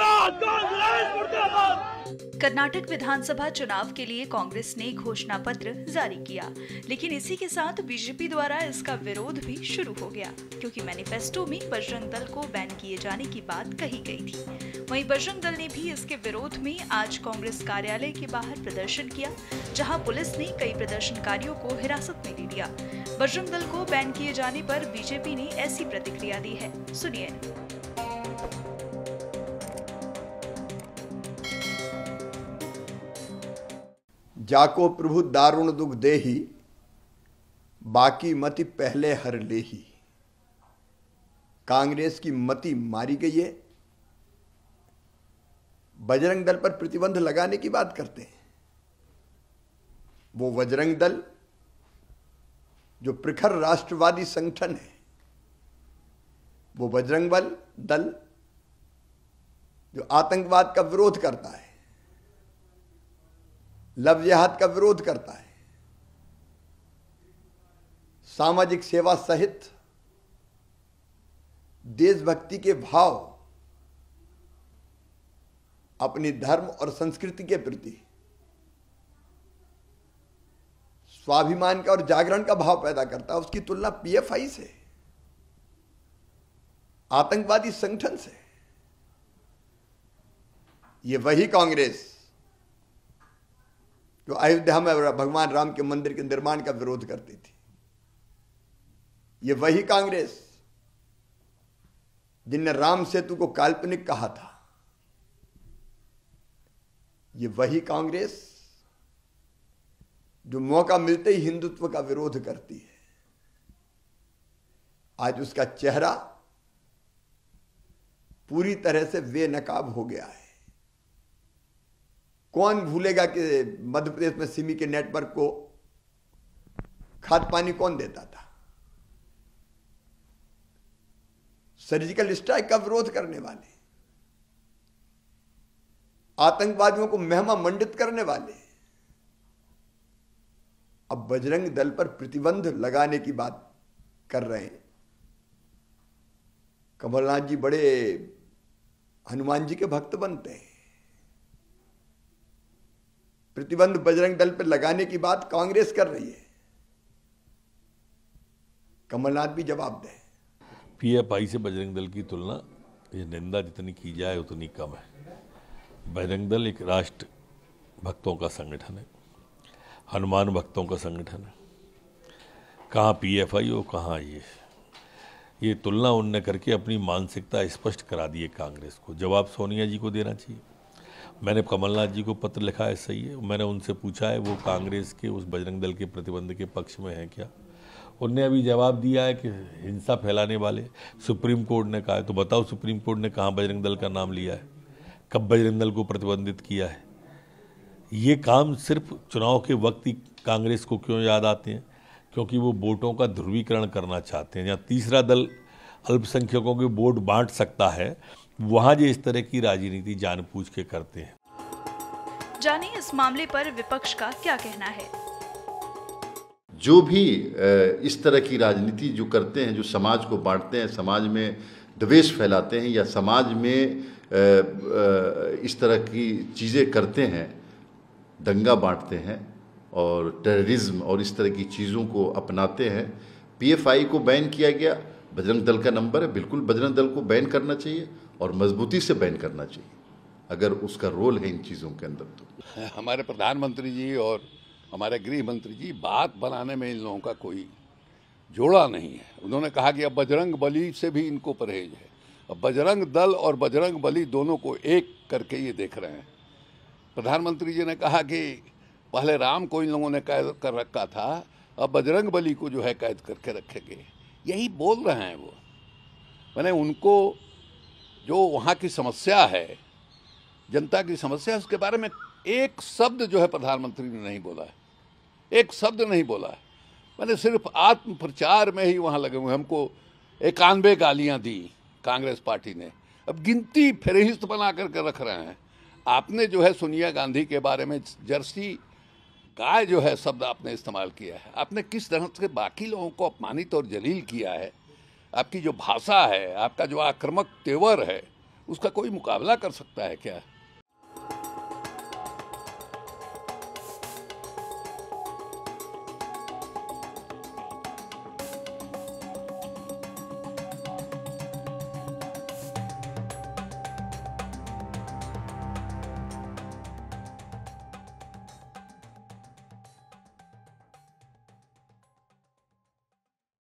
मुर्दाबाद कांग्रेस मुर्दाबाद कर्नाटक विधानसभा चुनाव के लिए कांग्रेस ने घोषणा पत्र जारी किया लेकिन इसी के साथ बीजेपी द्वारा इसका विरोध भी शुरू हो गया क्योंकि मैनिफेस्टो में बजरंग दल को बैन किए जाने की बात कही गई थी वहीं बजरंग दल ने भी इसके विरोध में आज कांग्रेस कार्यालय के बाहर प्रदर्शन किया जहां पुलिस ने कई प्रदर्शनकारियों को हिरासत में ले लिया बजरंग दल को बैन किए जाने पर बीजेपी ने ऐसी प्रतिक्रिया दी है सुनिए जाको प्रभु दारुण दुख देही बाकी मति पहले हर लेही कांग्रेस की मति मारी गई है बजरंग दल पर प्रतिबंध लगाने की बात करते हैं वो बजरंग दल जो प्रखर राष्ट्रवादी संगठन है वो बजरंग बल दल जो आतंकवाद का विरोध करता है लव जिहाद का विरोध करता है सामाजिक सेवा सहित देशभक्ति के भाव अपने धर्म और संस्कृति के प्रति स्वाभिमान का और जागरण का भाव पैदा करता है उसकी तुलना पीएफआई से आतंकवादी संगठन से ये वही कांग्रेस जो अयोध्या में भगवान राम के मंदिर के निर्माण का विरोध करती थी ये वही कांग्रेस जिनने राम सेतु को काल्पनिक कहा था ये वही कांग्रेस जो मौका मिलते ही हिंदुत्व का विरोध करती है आज उसका चेहरा पूरी तरह से बेनकाब हो गया है कौन भूलेगा कि मध्य प्रदेश में सिमी के नेटवर्क को खाद पानी कौन देता था सर्जिकल स्ट्राइक का विरोध करने वाले आतंकवादियों को मेहमा मंडित करने वाले अब बजरंग दल पर प्रतिबंध लगाने की बात कर रहे हैं कमलनाथ जी बड़े हनुमान जी के भक्त बनते हैं प्रतिबंध बजरंग दल पर लगाने की बात कांग्रेस कर रही है कमलनाथ भी जवाब दे पीएफआई से बजरंग दल की तुलना ये निंदा जितनी की जाए उतनी कम है बजरंग दल एक राष्ट्र भक्तों का संगठन है हनुमान भक्तों का संगठन है कहाँ पीएफआई हो कहाँ ये ये तुलना उनने करके अपनी मानसिकता स्पष्ट करा दी है कांग्रेस को जवाब सोनिया जी को देना चाहिए मैंने कमलनाथ जी को पत्र लिखा है सही है मैंने उनसे पूछा है वो कांग्रेस के उस बजरंग दल के प्रतिबंध के पक्ष में है क्या उनने अभी जवाब दिया है कि हिंसा फैलाने वाले सुप्रीम कोर्ट ने कहा है तो बताओ सुप्रीम कोर्ट ने कहाँ बजरंग दल का नाम लिया है कब बजरंग दल को प्रतिबंधित किया है ये काम सिर्फ चुनाव के वक्त ही कांग्रेस को क्यों याद आते हैं क्योंकि वो वोटों का ध्रुवीकरण करना चाहते हैं या तीसरा दल अल्पसंख्यकों के वोट बांट सकता है वहाँ जो इस तरह की राजनीति जानबूझ के करते हैं जानिए इस मामले पर विपक्ष का क्या कहना है जो भी इस तरह की राजनीति जो करते हैं जो समाज को बांटते हैं समाज में द्वेष फैलाते हैं या समाज में इस तरह की चीज़ें करते हैं दंगा बांटते हैं और टेररिज्म और इस तरह की चीज़ों को अपनाते हैं पीएफआई को बैन किया गया बजरंग दल का नंबर है बिल्कुल बजरंग दल को बैन करना चाहिए और मजबूती से बैन करना चाहिए अगर उसका रोल है इन चीज़ों के अंदर तो हमारे प्रधानमंत्री जी और हमारे गृह मंत्री जी बात बनाने में इन लोगों का कोई जोड़ा नहीं है उन्होंने कहा कि अब बजरंग बली से भी इनको परहेज है अब बजरंग दल और बजरंग बली दोनों को एक करके ये देख रहे हैं प्रधानमंत्री जी ने कहा कि पहले राम को इन लोगों ने कैद कर रखा था अब बजरंग बली को जो है कैद करके रखेंगे यही बोल रहे हैं वो मैंने उनको जो वहाँ की समस्या है जनता की समस्या है उसके बारे में एक शब्द जो है प्रधानमंत्री ने नहीं बोला है एक शब्द नहीं बोला है मैंने सिर्फ आत्म प्रचार में ही वहाँ लगे हुए हमको इक्यानवे गालियाँ दी कांग्रेस पार्टी ने अब गिनती फहरिस्त बना करके रख रहे हैं आपने जो है सोनिया गांधी के बारे में जर्सी गाय जो है शब्द आपने इस्तेमाल किया है आपने किस तरह से बाकी लोगों को अपमानित और जलील किया है आपकी जो भाषा है आपका जो आक्रामक तेवर है उसका कोई मुकाबला कर सकता है क्या